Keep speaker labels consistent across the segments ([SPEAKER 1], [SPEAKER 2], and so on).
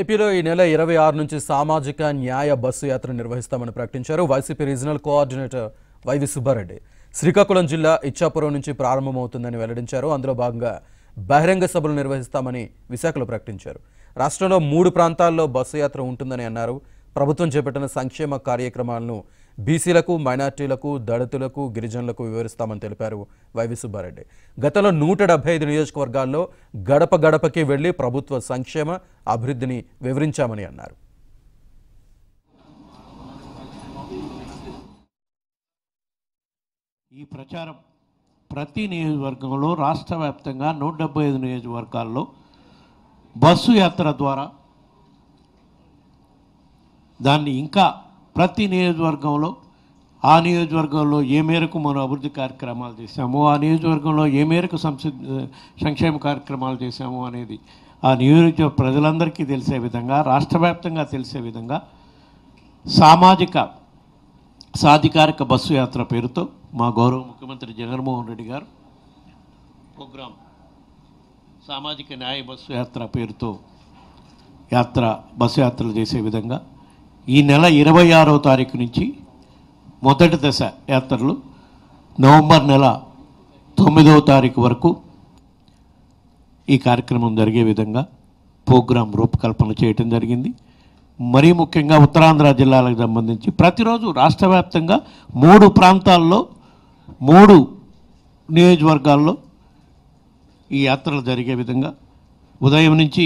[SPEAKER 1] ఏపీలో ఈ నెల ఇరవై ఆరు నుంచి సామాజిక న్యాయ బస్సు యాత్ర నిర్వహిస్తామని ప్రకటించారు YCP regional coordinator Y V Subba Reddy Srikakulam జిల్లా ఇచ్చాపురం నుంచి ప్రారంభమవుతుందని వెల్లడించారు అందులో భాగంగా బహిరంగ సభలు నిర్వహిస్తామని విశాఖలో ప్రకటించారు రాష్ట్రంలో మూడు ప్రాంతాల్లో బస్సు యాత్ర ఉంటుందని అన్నారు ప్రభుత్వం చేపట్టిన సంక్షేమ కార్యక్రమాలను బీసీలకు మైనార్టీలకు దళితులకు గిరిజనులకు వివరిస్తామని తెలిపారు వైవి సుబ్బారెడ్డి గతంలో నూట డెబ్బై ఐదు నియోజకవర్గాల్లో గడప గడపకి వెళ్లి ప్రభుత్వ సంక్షేమ అభివృద్ధిని వివరించామని అన్నారు ఈ ప్రచారం ప్రతి నియోజకవర్గంలో
[SPEAKER 2] రాష్ట్ర వ్యాప్తంగా నూట డెబ్బై ఐదు నియోజకవర్గాల్లో బస్సు యాత్ర ద్వారా దాన్ని ఇంకా ప్రతి నియోజకవర్గంలో ఆ నియోజకవర్గంలో ఏ మేరకు మనం అభివృద్ధి కార్యక్రమాలు చేశాము ఆ నియోజకవర్గంలో ఏ మేరకు సంక్షేమ కార్యక్రమాలు చేశాము అనేది ఆ నియోజక ప్రజలందరికీ తెలిసే విధంగా రాష్ట్రవ్యాప్తంగా తెలిసే విధంగా సామాజిక సాధికారిక బస్సు యాత్ర పేరుతో మా గౌరవ ముఖ్యమంత్రి జగన్మోహన్ రెడ్డి గారు ప్రోగ్రాం సామాజిక న్యాయ బస్సు యాత్ర పేరుతో యాత్ర బస్సు యాత్రలు చేసే విధంగా ఈ నెల ఇరవై ఆరో తారీఖు నుంచి మొదటి దశ యాత్రలు నవంబర్ నెల తొమ్మిదవ తారీఖు వరకు ఈ కార్యక్రమం జరిగే విధంగా ప్రోగ్రాం రూపకల్పన చేయటం జరిగింది మరీ ముఖ్యంగా ఉత్తరాంధ్ర జిల్లాలకు సంబంధించి ప్రతిరోజు రాష్ట్ర వ్యాప్తంగా మూడు ప్రాంతాల్లో మూడు నియోజకవర్గాల్లో ఈ యాత్రలు జరిగే విధంగా ఉదయం నుంచి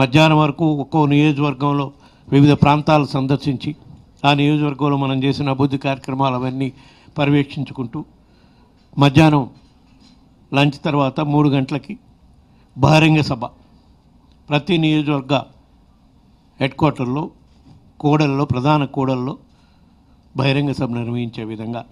[SPEAKER 2] మధ్యాహ్నం వరకు ఒక్కో నియోజకవర్గంలో వివిధ ప్రాంతాలు సందర్శించి ఆ నియోజకవర్గంలో మనం చేసిన అభివృద్ధి కార్యక్రమాలు అవన్నీ పర్యవేక్షించుకుంటూ మధ్యాహ్నం లంచ్ తర్వాత మూడు గంటలకి బహిరంగ సభ ప్రతి నియోజకవర్గ హెడ్ క్వార్టర్లో కోడల్లో ప్రధాన కోడల్లో బహిరంగ సభ నిర్వహించే విధంగా